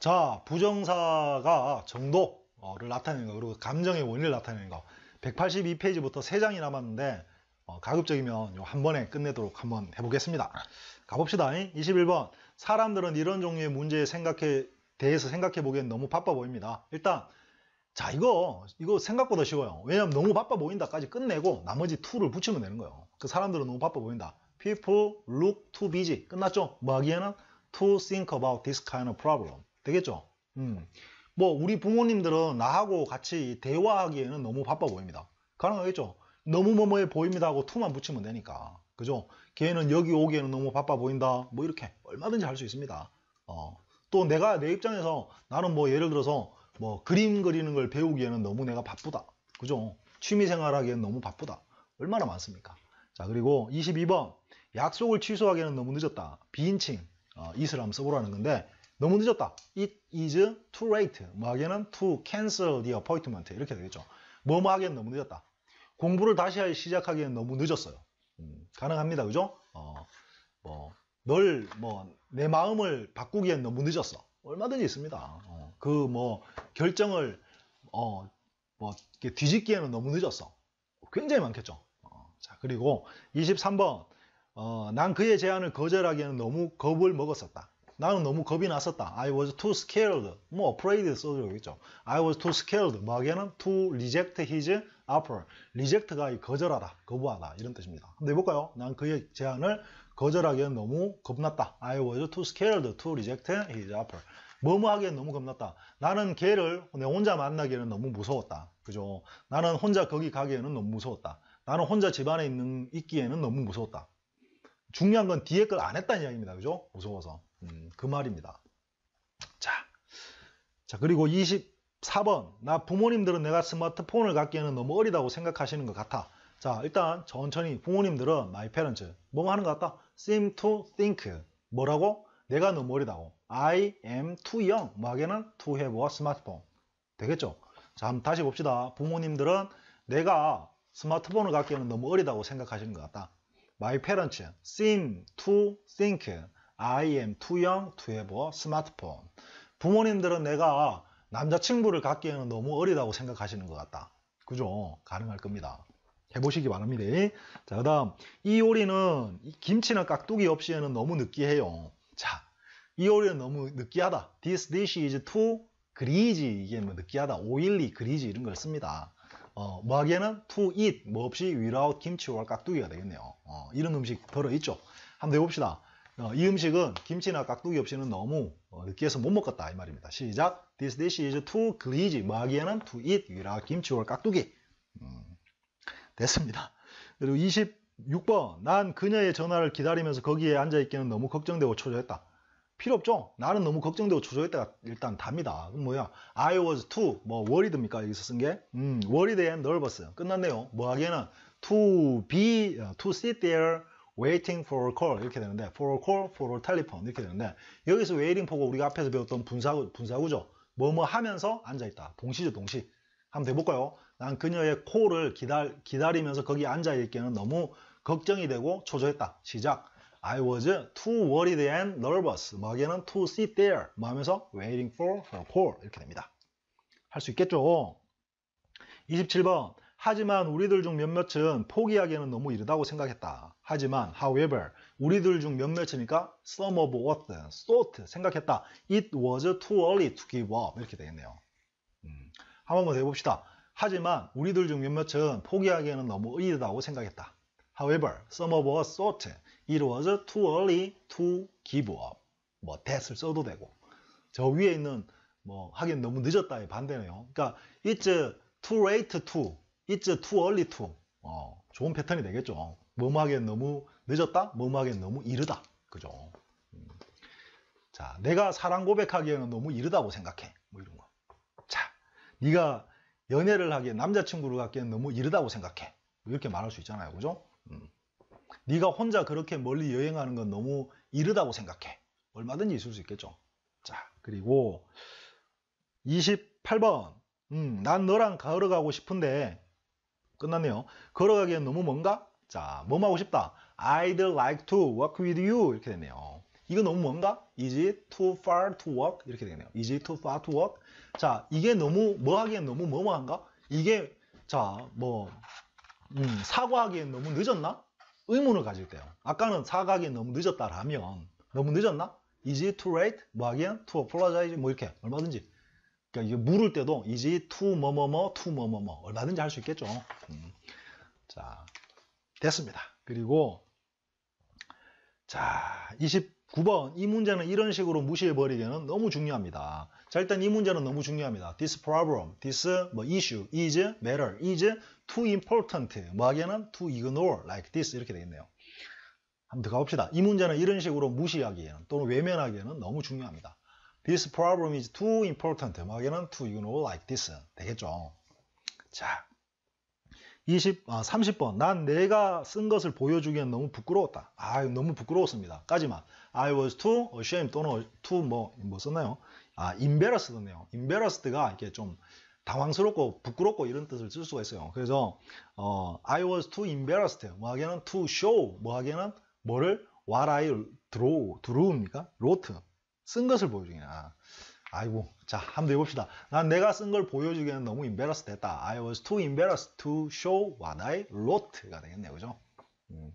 자, 부정사가 정도를 나타내는 거, 그리고 감정의 원리를 나타내는 거. 182페이지부터 3장이 남았는데, 어, 가급적이면 한 번에 끝내도록 한번 해보겠습니다. 가봅시다. 21번. 사람들은 이런 종류의 문제에 생각해, 대해서 생각해 보기엔 너무 바빠 보입니다. 일단, 자, 이거, 이거 생각보다 쉬워요. 왜냐면 너무 바빠 보인다까지 끝내고 나머지 t 를 붙이면 되는 거예요. 그 사람들은 너무 바빠 보인다. People look too busy. 끝났죠? 뭐 하기에는 to think about this kind of problem. 되겠죠? 음. 뭐 우리 부모님들은 나하고 같이 대화하기에는 너무 바빠 보입니다. 가능하겠죠? 너무 뭐뭐해 보입니다 하고 투만 붙이면 되니까. 그죠? 걔는 여기 오기에는 너무 바빠 보인다. 뭐 이렇게 얼마든지 할 수 있습니다. 어. 또 내가 내 입장에서 나는 뭐 예를 들어서 뭐 그림 그리는 걸 배우기에는 너무 내가 바쁘다. 그죠? 취미 생활하기에는 너무 바쁘다. 얼마나 많습니까? 자, 그리고 22번. 약속을 취소하기에는 너무 늦었다. 비인칭. 어, 이슬람 써보라는 건데 너무 늦었다. It is too late. 뭐 하기에는 to cancel the appointment. 이렇게 되겠죠. 뭐뭐 하기엔 너무 늦었다. 공부를 다시 시작하기엔 너무 늦었어요. 음, 가능합니다. 그죠? 어, 뭐, 널, 뭐, 내 마음을 바꾸기엔 너무 늦었어. 얼마든지 있습니다. 어, 그 뭐, 결정을, 어, 뭐, 뒤집기에는 너무 늦었어. 굉장히 많겠죠. 어, 자, 그리고 23번. 어, 난 그의 제안을 거절하기에는 너무 겁을 먹었었다. 나는 너무 겁이 났었다. I was too scared. 뭐 afraid 써도 되겠죠. I was too scared. 마게는 뭐 to reject his offer. reject가 거절하다, 거부하다 이런 뜻입니다. 한번 해볼까요? 난 그의 제안을 거절하기엔 너무 겁났다. I was too scared to reject his offer. 뭐뭐하기엔 너무 겁났다. 나는 걔를 내 혼자 만나기에는 너무 무서웠다. 그죠? 나는 혼자 거기 가기에는 너무 무서웠다. 나는 혼자 집안에 있는, 있기에는 너무 무서웠다. 중요한 건 뒤에 걸 안 했다는 이야기입니다. 그죠? 무서워서. 음, 그 말입니다. 자, 자 그리고 24번 나 부모님들은 내가 스마트폰을 갖기에는 너무 어리다고 생각하시는 것 같아. 자 일단 천천히 부모님들은 my parents 뭐 하는 것 같다? seem to think 뭐라고? 내가 너무 어리다고 I am too young 뭐하기는 to have a smartphone 되겠죠? 자 한번 다시 봅시다 부모님들은 내가 스마트폰을 갖기에는 너무 어리다고 생각하시는 것 같다 My parents seem to think I am too young to have a smartphone. 부모님들은 내가 남자친구를 갖기에는 너무 어리다고 생각하시는 것 같다. 그죠? 가능할 겁니다. 해보시기 바랍니다. 자, 그 다음 이 요리는 김치나 깍두기 없이는 너무 느끼해요. 자, 이 요리는 너무 느끼하다. This dish is too greasy. 이게 뭐 느끼하다. 오일리, a 리 y 이런 걸 씁니다. 어, 뭐 하기에는 to eat, 뭐 없이 without 김치와 깍두기가 되겠네요. 어, 이런 음식 들어있죠. 한번 해봅시다. 어, 이 음식은 김치나 깍두기 없이는 너무 어, 느끼해서 못 먹겠다 이 말입니다. 시작. This dish is too greasy. 뭐 하기에는 to eat 유라 김치 월 깍두기. 음, 됐습니다. 그리고 26번. 난 그녀의 전화를 기다리면서 거기에 앉아있기는 너무 걱정되고 초조했다. 필요 없죠? 나는 너무 걱정되고 초조했다가 일단 답니다. 뭐야? I was too. 뭐 worried입니까? 여기서 쓴 게? 음, worried and nervous. 끝났네요. 뭐 하기에는 to be, 어, to sit there waiting for a call 이렇게 되는데 for a call, for a telephone 이렇게 되는데 여기서 waiting 보고 우리가 앞에서 배웠던 분사구, 분사구죠. 뭐뭐 하면서 앉아있다. 동시죠 동시. 한번 돼볼까요? 난 그녀의 콜을 기다, 기다리면서 거기 앉아있기에는 너무 걱정이 되고 초조했다. 시작. I was too worried and nervous. 막에는 뭐 to sit there. 뭐 하면서 waiting for h r call. 이렇게 됩니다. 할 수 있겠죠? 27번. 하지만 우리들 중 몇몇은 포기하기에는 너무 이르다고 생각했다. 하지만 however 우리들 중 몇몇이니까 some of what, thought, 생각했다. It was too early to give up 이렇게 되겠네요. 음, 한번 더 해봅시다. 하지만 우리들 중 몇몇은 포기하기에는 너무 이르다고 생각했다. However, some of us thought it was too early to give up. 뭐 that을 써도 되고 저 위에 있는 뭐 하긴 너무 늦었다의 반대네요. 그러니까 it's too late to, it's too early to. 어, 좋은 패턴이 되겠죠. 뭐하기엔 너무 늦었다? 뭐하기엔 너무 이르다. 그죠? 음. 자, 내가 사랑 고백하기에는 너무 이르다고 생각해. 뭐 이런 거. 자, 네가 연애를 하기에 남자친구를 갖기엔 너무 이르다고 생각해. 뭐 이렇게 말할 수 있잖아요. 그죠? 음. 네가 혼자 그렇게 멀리 여행하는 건 너무 이르다고 생각해. 얼마든지 있을 수 있겠죠. 자, 그리고 28번. 음, 난 너랑 걸어가고 싶은데 끝났네요. 걸어가기엔 너무 뭔가 자, 뭐뭐 하고 싶다? I'd like to work with you 이렇게 되네요. 이거 너무 뭔가? Is it too far to w a l k 이렇게 되네요. Is it too far to w a l k 자, 이게 너무 뭐 하기엔 너무 뭐뭐한가? 이게 자, 뭐 음, 사과하기엔 너무 늦었나? 의문을 가질 때요. 아까는 사과하기엔 너무 늦었다라면 너무 늦었나? Is it too late? 뭐 하기엔 to apologize 뭐 이렇게 얼마든지 그러니까 이게 물을 때도 is it too 뭐뭐뭐 뭐 뭐, too 뭐뭐뭐 뭐 얼마든지 할 수 있겠죠. 음. 자, 됐습니다. 그리고 자 29번 이 문제는 이런 식으로 무시해버리기에는 너무 중요합니다. 자 일단 이 문제는 너무 중요합니다. This problem, this 뭐 issue, is, matter, is too important. 뭐 하기에는 to ignore like this 이렇게 되겠네요. 한번 들어 가봅시다. 이 문제는 이런 식으로 무시하기에는 또는 외면하기에는 너무 중요합니다. This problem is too important. 뭐 하기에는 to ignore like this 되겠죠. 자 20, 아, 30번 난 내가 쓴 것을 보여주기엔 너무 부끄러웠다. 아 너무 부끄러웠습니다. 까지만 I was too ashamed 또는 too 뭐뭐 뭐 썼나요? 아 embarrassed네요. embarrassed가 이렇게 좀 당황스럽고 부끄럽고 이런 뜻을 쓸 수가 있어요. 그래서 어, I was too embarrassed. 뭐하기에는 to show. 뭐하기에는 뭐를 what I drew. drew입니까? wrote. 쓴 것을 보여주기 아. 아이고 자 한번 해봅시다 난 내가 쓴 걸 보여주기에는 너무 embarrassed 됐다 I was too embarrassed to show what I wrote 가 되겠네요 그죠 음.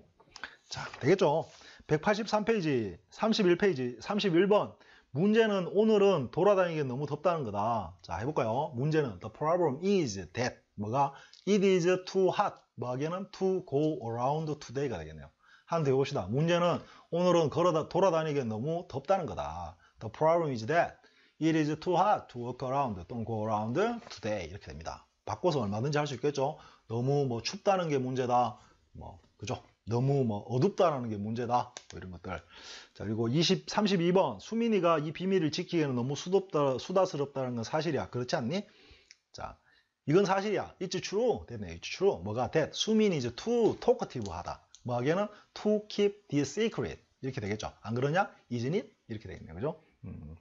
자 되겠죠 183페이지 31페이지 31번 문제는 오늘은 돌아다니기 너무 덥다는 거다 자 해볼까요 문제는 the problem is that 뭐가 it is too hot 뭐하기에는 to go around today 가 되겠네요 한번 해봅시다 문제는 오늘은 걸어 다 돌아다니기 너무 덥다는 거다 The problem is that It is too hot to walk around. Don't go around today. 이렇게 됩니다. 바꿔서 얼마든지 할 수 있겠죠. 너무 뭐 춥다는 게 문제다. 뭐 그죠? 너무 뭐 어둡다라는 게 문제다. 뭐 이런 것들. 자, 그리고 20, 32번. 수민이가 이 비밀을 지키기에는 너무 수덥다, 수다스럽다는 건 사실이야. 그렇지 않니? 자, 이건 사실이야. It's true. 됐네. It's true. 뭐가 됐? 수민이 이제 too talkative 하다. 뭐 하기에는 to keep the secret. 이렇게 되겠죠. 안 그러냐? Isn't it? 이렇게 되겠네요. 그죠? 음.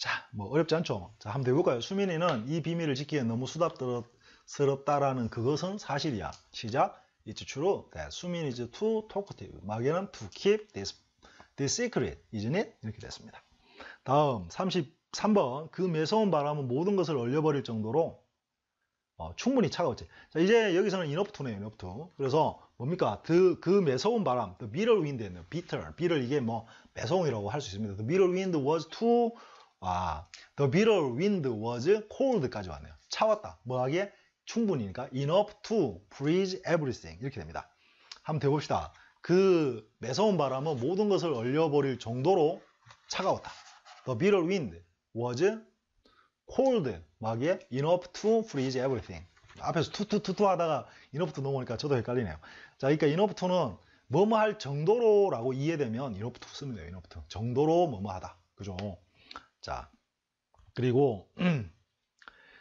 자, 뭐 어렵지 않죠? 자, 한번 해볼까요? 수민이는 이 비밀을 지키기에 너무 수답스럽다라는 그것은 사실이야. 시작. It's true that 수민 is too talkative. 마개는 to keep this, this secret, isn't it? 이렇게 됐습니다. 다음 33번 그 매서운 바람은 모든 것을 얼려버릴 정도로 어, 충분히 차가웠지. 자, 이제 여기서는 인업투네요, 인업투. 그래서 뭡니까? 그, 그 매서운 바람, the bitter wind, bitter, bitter 이게 뭐 매서운이라고 할 수 있습니다. The bitter wind was too 아, the bitter wind was cold까지 왔네요. 차왔다. 뭐하기에? 충분히니까 enough to freeze everything 이렇게 됩니다. 한번 대봅시다. 그 매서운 바람은 모든 것을 얼려버릴 정도로 차가웠다. The bitter wind was cold 막에 enough to freeze everything. 앞에서 투투투투 하다가 enough to 넘어오니까 저도 헷갈리네요. 자, 그러니까 enough to는 뭐뭐 할 정도로라고 이해되면 enough to 쓰면 돼요. enough to 정도로 뭐뭐 하다. 그죠? 자, 그리고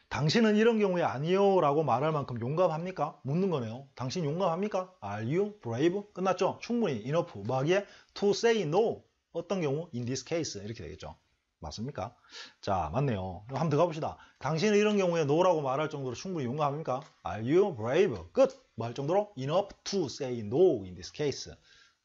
당신은 이런 경우에 아니요 라고 말할 만큼 용감합니까? 묻는 거네요. 당신 용감합니까? Are you brave? 끝났죠? 충분히 enough. 뭐 하기에 to say no. 어떤 경우? In this case. 이렇게 되겠죠. 맞습니까? 자, 맞네요. 한번 들어가 봅시다. 당신은 이런 경우에 no라고 말할 정도로 충분히 용감합니까? Are you brave? 끝! 뭐할 정도로 enough to say no in this case.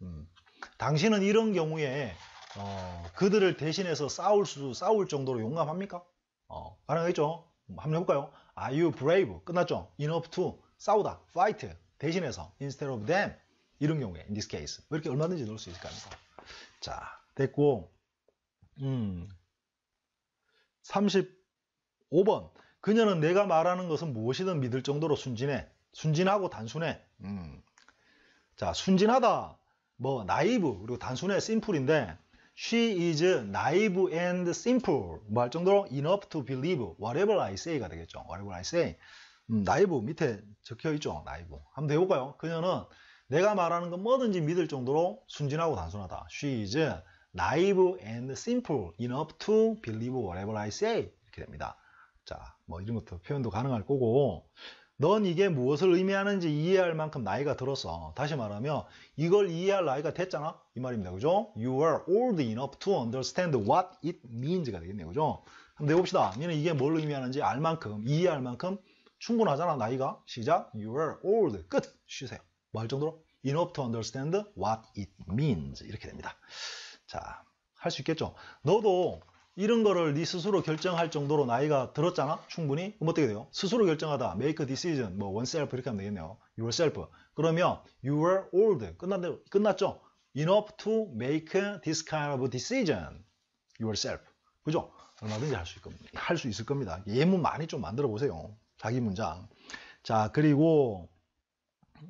음. 당신은 이런 경우에 어, 그들을 대신해서 싸울 수 싸울 정도로 용감합니까? 어, 가능하겠죠? 한번 해볼까요? Are you brave? 끝났죠? Enough to 싸우다, fight 대신해서 instead of them 이런 경우에 in this case 이렇게 얼마든지 넣을 수 있을 겁니다. 자 됐고 음 35번 그녀는 내가 말하는 것은 무엇이든 믿을 정도로 순진해 순진하고 단순해 음. 자 순진하다 뭐 나이브 그리고 단순해 심플인데 She is naive and simple. 뭐 할 정도로 enough to believe whatever I say가 되겠죠. whatever I say. 음, naive 밑에 적혀 있죠. naive. 한번 해볼까요? 그녀는 내가 말하는 건 뭐든지 믿을 정도로 순진하고 단순하다. She is naive and simple enough to believe whatever I say. 이렇게 됩니다. 자, 뭐 이런 것도 표현도 가능할 거고 넌 이게 무엇을 의미하는지 이해할 만큼 나이가 들었어. 다시 말하면 이걸 이해할 나이가 됐잖아. 이 말입니다. 그죠? You are old enough to understand what it means가 되겠네요. 그죠? 한번 내봅시다. 니는 이게 뭘 의미하는지 알 만큼, 이해할 만큼 충분하잖아. 나이가. 시작. You are old. 끝. 쉬세요. 뭐 할 정도로? enough to understand what it means. 이렇게 됩니다. 자, 할 수 있겠죠? 너도 이런 거를 네 스스로 결정할 정도로 나이가 들었잖아? 충분히? 그럼 어떻게 돼요? 스스로 결정하다. make a decision. 뭐 oneself 이렇게 하면 되겠네요. yourself. 그러면 you w r e old. 끝났네, 끝났죠? enough to make this kind of decision yourself. 그죠? 얼마든지 할 수 있, 할수 있을 겁니다. 예문 많이 좀 만들어 보세요. 자기 문장. 자, 그리고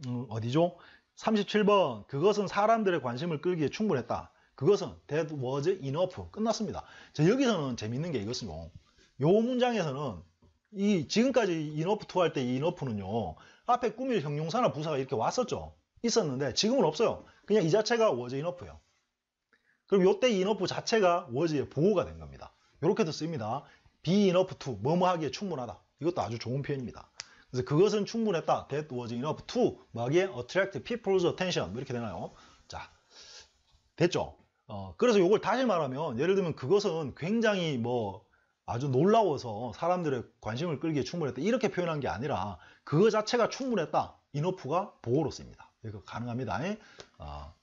음, 어디죠? 37번. 그것은 사람들의 관심을 끌기에 충분했다. 그것은 that was enough 끝났습니다. 자, 여기서는 재밌는 게 이것은요. 요 문장에서는 이 지금까지 enough to 할때이 enough는요. 앞에 꾸밀 형용사나 부사가 이렇게 왔었죠. 있었는데 지금은 없어요. 그냥 이 자체가 was enough예요. 그럼 요때 enough 자체가 was의 보호가 된 겁니다. 이렇게도 씁니다 be enough to 뭐뭐 하기에 충분하다. 이것도 아주 좋은 표현입니다. 그래서 그것은 충분했다. That was enough to 뭐하기에 attract people's attention 뭐 이렇게 되나요? 자 됐죠? 어, 그래서 이걸 다시 말하면 예를 들면 그것은 굉장히 뭐 아주 놀라워서 사람들의 관심을 끌기에 충분했다 이렇게 표현한 게 아니라 그 자체가 충분했다 이너프가 보호로 씁니다 이거 가능합니다 어,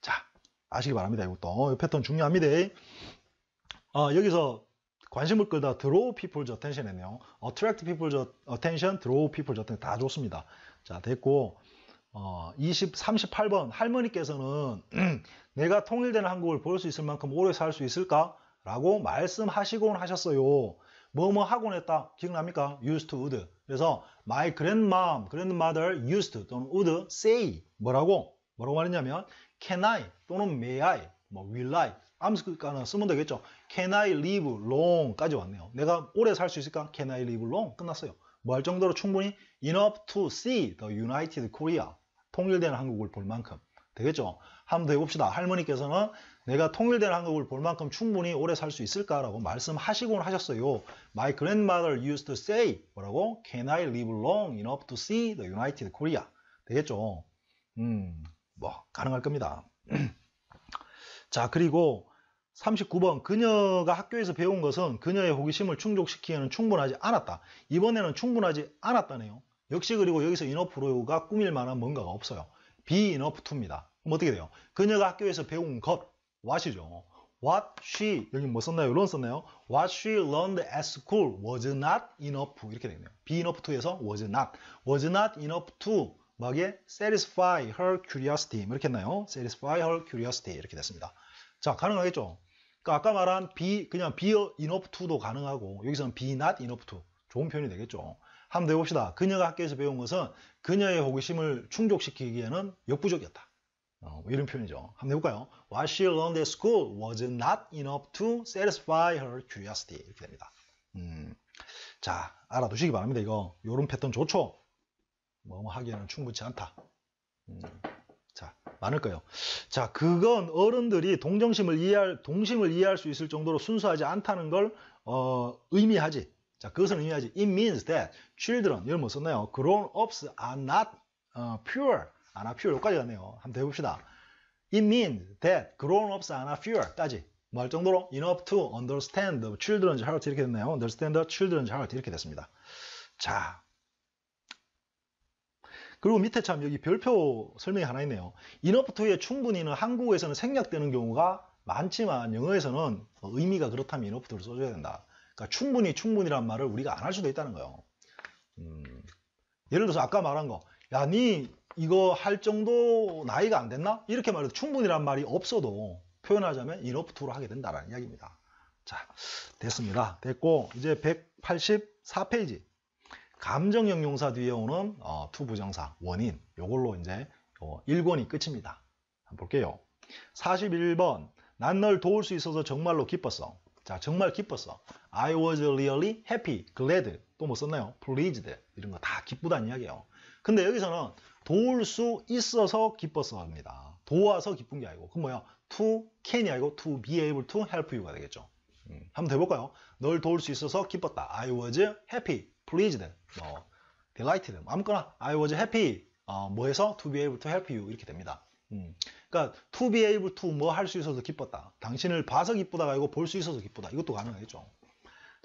자 아시기 바랍니다 이것도 이 패턴 중요합니다 어, 여기서 관심을 끌다 draw people's attention 했네요 attract people's attention, draw people's attention 다 좋습니다 자 됐고 어, 20, 38번 할머니께서는 내가 통일된 한국을 볼 수 있을 만큼 오래 살 수 있을까? 라고 말씀하시곤 하셨어요. 뭐뭐 뭐 하곤 했다. 기억납니까? used to would. 그래서 my grandmom, grandmother used to 또는 would say 뭐라고? 뭐라고 말했냐면 can I 또는 may I 뭐 will I 암스가는 쓰면 되겠죠. Can I live long? 까지 왔네요. 내가 오래 살 수 있을까? Can I live long? 끝났어요. 뭐 할 정도로 충분히 enough to see the United Korea 통일된 한국을 볼 만큼 되겠죠? 한번 더 해봅시다. 할머니께서는 내가 통일된 한국을 볼 만큼 충분히 오래 살 수 있을까라고 말씀하시곤 하셨어요. My grandmother used to say 뭐라고? Can I live long enough to see the United Korea? 되겠죠? 음, 뭐 가능할 겁니다. 자, 그리고 39번 그녀가 학교에서 배운 것은 그녀의 호기심을 충족시키기에는 충분하지 않았다. 이번에는 충분하지 않았다네요. 역시 그리고 여기서 이너프로가 꾸밀 만한 뭔가가 없어요. be enough to입니다. 그럼 어떻게 돼요? 그녀가 학교에서 배운 것, what이죠. What she, 여기 뭐 썼나요? 이런 썼나요? What she learned at school was not enough. 이렇게 되겠네요. be enough to에서 was not. was not enough to, 막에 satisfy her curiosity. 이렇게 했나요? satisfy her curiosity. 이렇게 됐습니다. 자, 가능하겠죠? 그러니까 아까 말한 be, 그냥 be enough to도 가능하고, 여기서는 be not enough to. 좋은 표현이 되겠죠. 한번 해봅시다. 그녀가 학교에서 배운 것은 그녀의 호기심을 충족시키기에는 역부족이었다. 어, 뭐 이런 표현이죠. 한 번 해볼까요? What she learned at school was not enough to satisfy her curiosity. 이렇게 됩니다. 음, 자, 알아두시기 바랍니다. 이거, 요런 패턴 좋죠? 뭐, 뭐 하기에는 충분치 않다. 음, 자, 많을 거예요. 자, 그건 어른들이 동정심을 이해할, 동심을 이해할 수 있을 정도로 순수하지 않다는 걸, 어, 의미하지. 자, 그것은 의미하지. It means that children, 이걸 못 썼나요? Grown-ups are not uh, pure. are not pure. 여기까지 갔네요. 한번 해봅시다. It means that grown-ups are not pure. 까지. 뭐 할 정도로 enough to understand the children's heart 이렇게 됐네요. understand the children's heart 이렇게 됐습니다. 자. 그리고 밑에 참 여기 별표 설명이 하나 있네요. enough to의 충분히는 한국어에서는 생략되는 경우가 많지만 영어에서는 의미가 그렇다면 enough to를 써줘야 된다. 그러니까 충분히 충분이란 말을 우리가 안 할 수도 있다는 거예요. 음, 예를 들어서 아까 말한 거, 야, 니 이거 할 정도 나이가 안 됐나? 이렇게 말해도 충분이란 말이 없어도 표현하자면 이너프투로 하게 된다라는 이야기입니다. 자, 됐습니다. 됐고 이제 184페이지 감정형용사 뒤에 오는 어, 투부정사 원인 요걸로 이제 어, 1권이 끝입니다. 한번 볼게요. 41번 난 널 도울 수 있어서 정말로 기뻤어. 자, 정말 기뻤어. I was really happy, glad. 또 뭐 썼나요? pleased. 이런 거 다 기쁘다는 이야기예요. 근데 여기서는 도울 수 있어서 기뻤어 합니다. 도와서 기쁜 게 아니고. 그럼 뭐야? to can이 아니고 to be able to help you가 되겠죠. 음, 한번 해볼까요? 널 도울 수 있어서 기뻤다. I was happy, pleased, 어, delighted. 아무거나 I was happy, 어, 뭐해서 to be able to help you 이렇게 됩니다. 음. 그러니까 to be able to 뭐 할 수 있어서 기뻤다. 당신을 봐서 기쁘다가 아니고 볼 수 있어서 기쁘다. 이것도 가능하겠죠.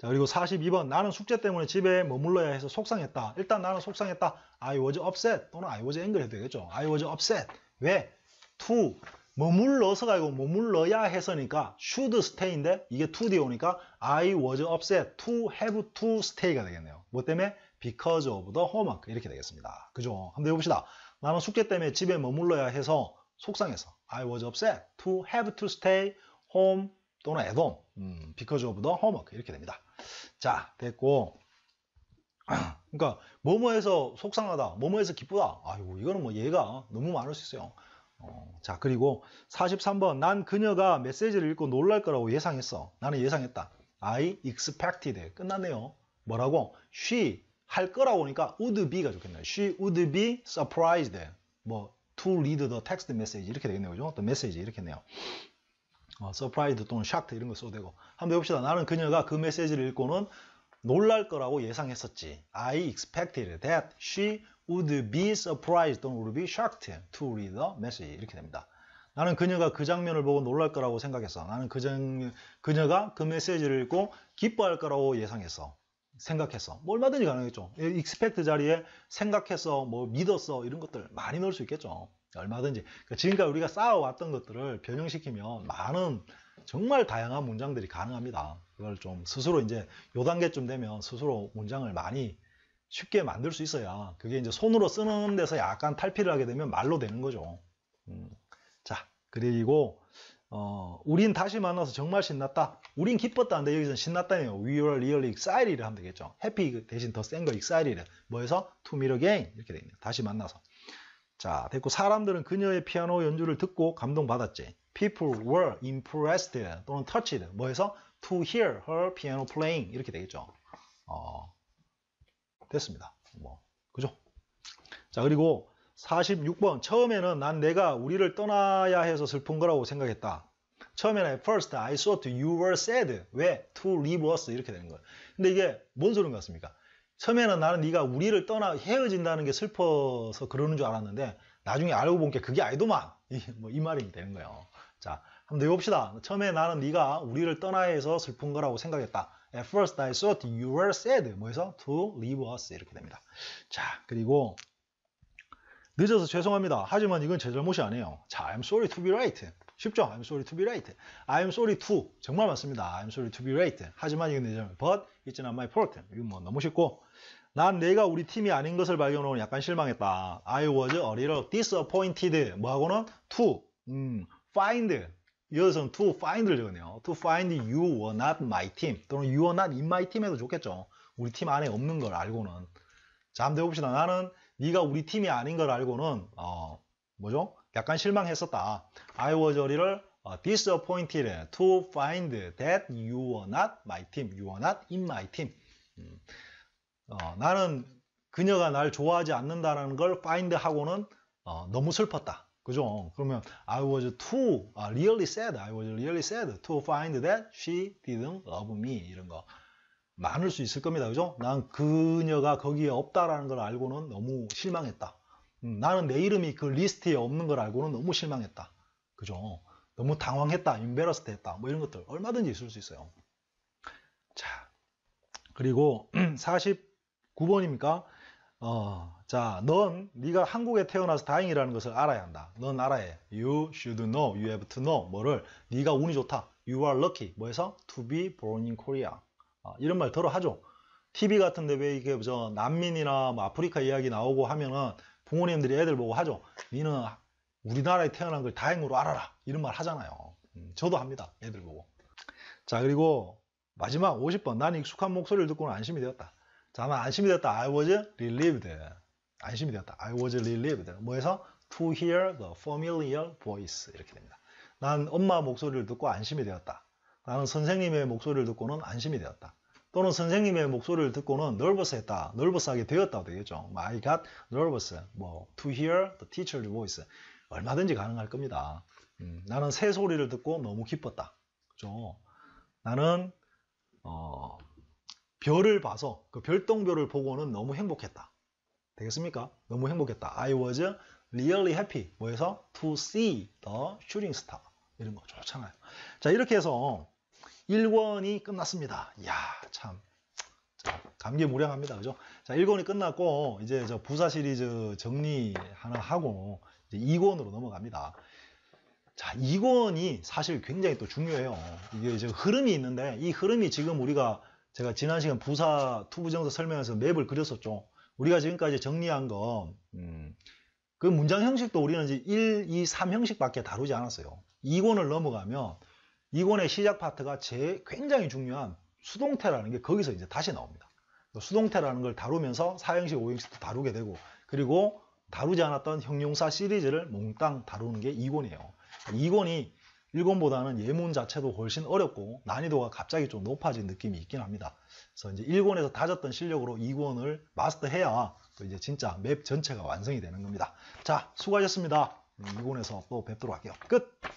자, 그리고 42번 나는 숙제 때문에 집에 머물러야 해서 속상했다. 일단 나는 속상했다. I was upset 또는 I was angry 해도 되겠죠. I was upset. 왜? to 머물러서가 아니고 머물러야 해서니까 should stay인데 이게 to d 오니까 I was upset to have to stay가 되겠네요. 뭐 때문에? because of the homework 이렇게 되겠습니다. 그죠? 한번 해봅시다. 나는 숙제 때문에 집에 머물러야 해서 속상해서 I was upset to have to stay home 또는 at home 음, because of the homework 이렇게 됩니다. 자 됐고 그러니까 뭐뭐해서 속상하다 뭐뭐해서 기쁘다 아이고 이거는 뭐 얘가 너무 많을 수 있어요. 어, 자 그리고 43번 난 그녀가 메시지를 읽고 놀랄 거라고 예상했어 나는 예상했다 I expected 끝났네요 뭐라고? she 할 거라고 하니까 would be가 좋겠네요 she would be surprised 뭐 to read the text message 이렇게 되겠네요. 그죠? 또 메시지 이렇게 했네요. 어, surprised 또는 shocked 이런 거 써도 되고 한번 해봅시다. 나는 그녀가 그 메시지를 읽고는 놀랄 거라고 예상했었지. I expected that she would be surprised 또는 would be shocked to read the message 이렇게 됩니다. 나는 그녀가 그 장면을 보고 놀랄 거라고 생각했어. 나는 그 장, 그녀가 그 메시지를 읽고 기뻐할 거라고 예상했어. 생각해서 뭐 얼마든지 가능했죠 익스펙트 예, 자리에 생각해서 뭐 믿었어 이런 것들 많이 넣을 수 있겠죠 얼마든지 그러니까 지금까지 우리가 쌓아왔던 것들을 변형시키면 많은 정말 다양한 문장들이 가능합니다 그걸 좀 스스로 이제 요 단계쯤 되면 스스로 문장을 많이 쉽게 만들 수 있어야 그게 이제 손으로 쓰는 데서 약간 탈피를 하게 되면 말로 되는 거죠 음. 자 그리고 어, 우린 다시 만나서 정말 신났다. 우린 기뻤다는데 여기서는 신났다며. We were really excited를 하면 되겠죠. happy 그 대신 더 센거 excited. 뭐해서? to meet again. 이렇게 됩네요 다시 만나서. 자, 됐고 사람들은 그녀의 피아노 연주를 듣고 감동받았지. People were impressed 또는 touched. 뭐해서? to hear her piano playing. 이렇게 되겠죠. 어, 됐습니다. 뭐, 그죠? 자, 그리고 46번 처음에는 난 내가 우리를 떠나야 해서 슬픈 거라고 생각했다. 처음에는 first I thought you were sad. 왜? To leave us 이렇게 되는 거예요. 근데 이게 뭔 소린 것 같습니까? 처음에는 나는 네가 우리를 떠나 헤어진다는 게 슬퍼서 그러는 줄 알았는데 나중에 알고 보니까 그게 아니더만 이, 뭐이 말이 되는 거예요. 자, 한번 해봅시다. 처음에 나는 네가 우리를 떠나야 해서 슬픈 거라고 생각했다. At first I thought you were sad. 뭐 해서 to leave us 이렇게 됩니다. 자, 그리고 늦어서 죄송합니다. 하지만 이건 제 잘못이 아니에요. 자, I'm sorry to be right. 쉽죠? I'm sorry to be right. I'm sorry to. 정말 맞습니다. I'm sorry to be right. 하지만 이건 내 잘못. But it's not my fault. 이건 뭐 너무 쉽고. 난 내가 우리 팀이 아닌 것을 발견하고 약간 실망했다. I was a little disappointed. 뭐하고는 to 음, find. 이어서는 to find를 적었네요. to find you were not my team. 또는 you were not in my team 해도 좋겠죠. 우리 팀 안에 없는 걸 알고는. 자, 한번 해봅시다. 나는 네가 우리 팀이 아닌 걸 알고는 어, 뭐죠? 약간 실망했었다. I was a little disappointed to find that you were not my team. You were not in my team. 음, 어, 나는 그녀가 날 좋아하지 않는다라는 걸 find 하고는 어, 너무 슬펐다. 그죠? 그러면 I was too uh, really sad. I was really sad to find that she didn't love me. 이런 거. 많을 수 있을 겁니다. 그죠? 난 그녀가 거기에 없다라는 걸 알고는 너무 실망했다. 음, 나는 내 이름이 그 리스트에 없는 걸 알고는 너무 실망했다. 그죠? 너무 당황했다, 인베러스트 했다. 뭐 이런 것들 얼마든지 있을 수 있어요. 자, 그리고 49번입니까? 어, 자, 넌 네가 한국에 태어나서 다행이라는 것을 알아야 한다. 넌 알아야 해. You should know. You have to know. 뭐를? 네가 운이 좋다. You are lucky. 뭐해서? To be born in Korea. 아, 이런 말 들어 하죠. TV 같은데 왜 이게 저 난민이나 뭐 아프리카 이야기 나오고 하면은 부모님들이 애들 보고 하죠. 니는 우리나라에 태어난 걸 다행으로 알아라. 이런 말 하잖아요. 음, 저도 합니다. 애들 보고. 자, 그리고 마지막 50번. 난 익숙한 목소리를 듣고는 안심이 되었다. 자, 난 안심이 되었다. I was relieved. 안심이 되었다. I was relieved. 뭐해서? To hear the familiar voice. 이렇게 됩니다. 난 엄마 목소리를 듣고 안심이 되었다. 나는 선생님의 목소리를 듣고는 안심이 되었다. 또는 선생님의 목소리를 듣고는 nervous 했다, nervous 하게 되었다고 되겠죠. I got nervous, 뭐, to hear the teacher's voice. 얼마든지 가능할 겁니다. 음, 나는 새 소리를 듣고 너무 기뻤다. 그죠? 나는, 어, 별을 봐서, 그 별똥별을 보고는 너무 행복했다. 되겠습니까? 너무 행복했다. I was really happy. 뭐 해서? To see the shooting star. 이런 거 좋잖아요. 자, 이렇게 해서 1권이 끝났습니다. 이야, 참. 감개무량합니다. 그죠? 자, 1권이 끝났고, 이제 저 부사 시리즈 정리 하나 하고, 이제 2권으로 넘어갑니다. 자, 2권이 사실 굉장히 또 중요해요. 이게 이제 흐름이 있는데, 이 흐름이 지금 우리가 제가 지난 시간 부사 투부정서 설명에서 맵을 그렸었죠. 우리가 지금까지 정리한 거, 음, 그 문장 형식도 우리는 이제 1, 2, 3 형식밖에 다루지 않았어요. 2권을 넘어가면 이권의 시작 파트가 제 굉장히 중요한 수동태라는 게 거기서 이제 다시 나옵니다. 수동태라는 걸 다루면서 4형식 오형식도 다루게 되고 그리고 다루지 않았던 형용사 시리즈를 몽땅 다루는 게 2권이에요. 2권이 1권보다는 예문 자체도 훨씬 어렵고 난이도가 갑자기 좀 높아진 느낌이 있긴 합니다. 그래서 이제 1권에서 다졌던 실력으로 2권을 마스터해야 또 이제 진짜 맵 전체가 완성이 되는 겁니다. 자, 수고하셨습니다. 2권에서 음, 또 뵙도록 할게요. 끝!